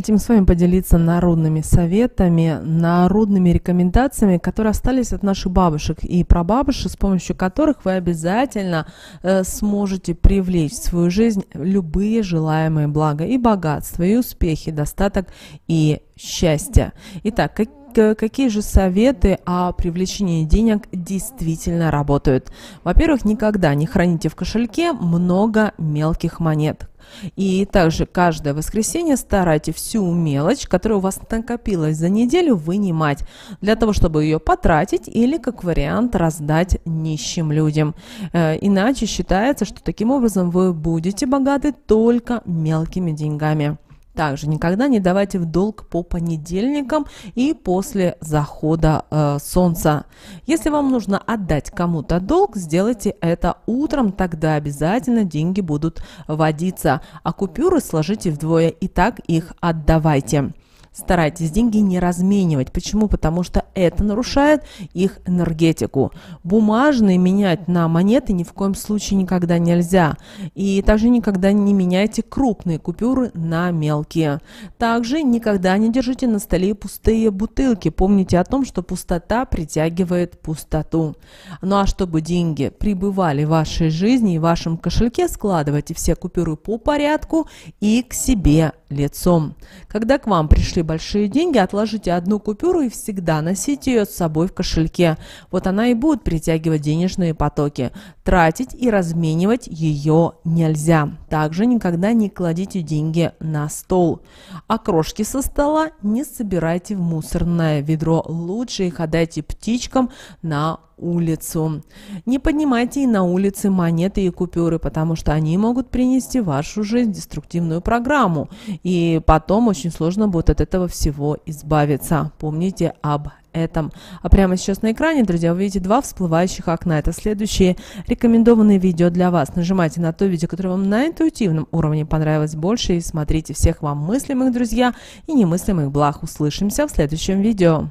хотим с вами поделиться народными советами, народными рекомендациями, которые остались от наших бабушек и прабабушек, с помощью которых вы обязательно э, сможете привлечь в свою жизнь любые желаемые блага и богатство, и успехи, достаток и счастье. Итак, какие э, какие же советы о привлечении денег действительно работают? Во-первых, никогда не храните в кошельке много мелких монет. И также каждое воскресенье старайтесь всю мелочь, которая у вас накопилась за неделю, вынимать, для того, чтобы ее потратить или, как вариант, раздать нищим людям. Э, иначе считается, что таким образом вы будете богаты только мелкими деньгами. Также никогда не давайте в долг по понедельникам и после захода э, солнца. Если вам нужно отдать кому-то долг, сделайте это утром, тогда обязательно деньги будут водиться, а купюры сложите вдвое и так их отдавайте старайтесь деньги не разменивать. Почему? Потому что это нарушает их энергетику. Бумажные менять на монеты ни в коем случае никогда нельзя. И также никогда не меняйте крупные купюры на мелкие. Также никогда не держите на столе пустые бутылки. Помните о том, что пустота притягивает пустоту. Ну а чтобы деньги пребывали в вашей жизни и в вашем кошельке, складывайте все купюры по порядку и к себе лицом. Когда к вам пришли большие деньги, отложите одну купюру и всегда носите ее с собой в кошельке. Вот она и будет притягивать денежные потоки. Тратить и разменивать ее нельзя. Также никогда не кладите деньги на стол. А крошки со стола не собирайте в мусорное ведро. Лучше их отдайте птичкам на улицу. Не поднимайте и на улице монеты и купюры, потому что они могут принести в вашу жизнь деструктивную программу, и потом очень сложно будет от этого всего избавиться. Помните об этом. А прямо сейчас на экране, друзья, вы видите два всплывающих окна. Это следующие рекомендованные видео для вас. Нажимайте на то видео, которое вам на интуитивном уровне понравилось больше, и смотрите всех вам мыслимых, друзья, и немыслимых благ. Услышимся в следующем видео.